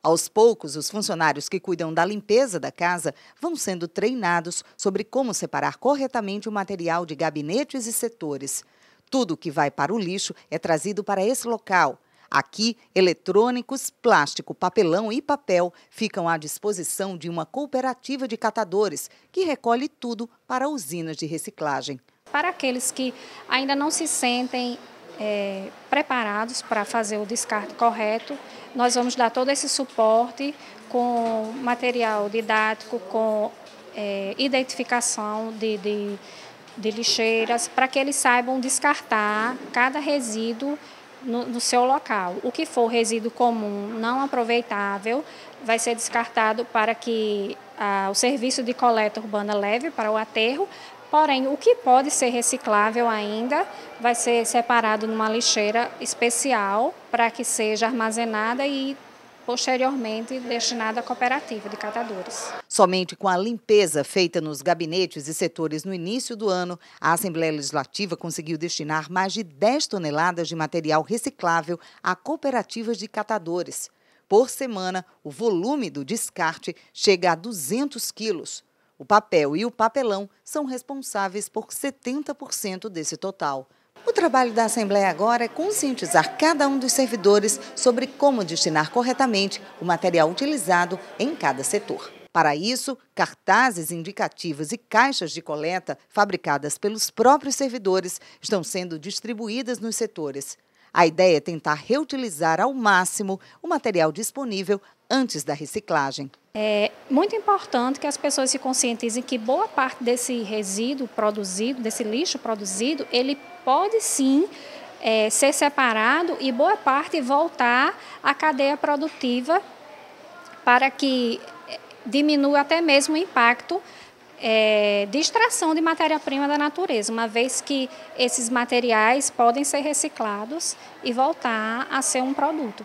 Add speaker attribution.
Speaker 1: Aos poucos, os funcionários que cuidam da limpeza da casa vão sendo treinados sobre como separar corretamente o material de gabinetes e setores. Tudo que vai para o lixo é trazido para esse local. Aqui, eletrônicos, plástico, papelão e papel ficam à disposição de uma cooperativa de catadores que recolhe tudo para usinas de reciclagem.
Speaker 2: Para aqueles que ainda não se sentem é, preparados para fazer o descarte correto. Nós vamos dar todo esse suporte com material didático, com é, identificação de, de, de lixeiras, para que eles saibam descartar cada resíduo no, no, seu local. O que for resíduo comum não aproveitável vai ser descartado para que a, o serviço de coleta urbana leve para o aterro, porém o que pode ser reciclável ainda vai ser separado numa lixeira especial para que seja armazenada e posteriormente destinada à cooperativa de catadores.
Speaker 1: Somente com a limpeza feita nos gabinetes e setores no início do ano, a Assembleia Legislativa conseguiu destinar mais de 10 toneladas de material reciclável a cooperativas de catadores. Por semana, o volume do descarte chega a 200 quilos. O papel e o papelão são responsáveis por 70% desse total. O trabalho da Assembleia agora é conscientizar cada um dos servidores sobre como destinar corretamente o material utilizado em cada setor. Para isso, cartazes indicativos e caixas de coleta fabricadas pelos próprios servidores estão sendo distribuídas nos setores. A ideia é tentar reutilizar ao máximo o material
Speaker 2: disponível antes
Speaker 1: da reciclagem.
Speaker 2: É muito importante que as pessoas se conscientizem que boa parte desse resíduo produzido, desse lixo produzido, ele pode sim é, ser separado e boa parte voltar à cadeia produtiva para que é, diminua até mesmo o impacto é, de extração de matéria-prima da natureza, uma vez que esses materiais podem ser reciclados e voltar a ser um produto.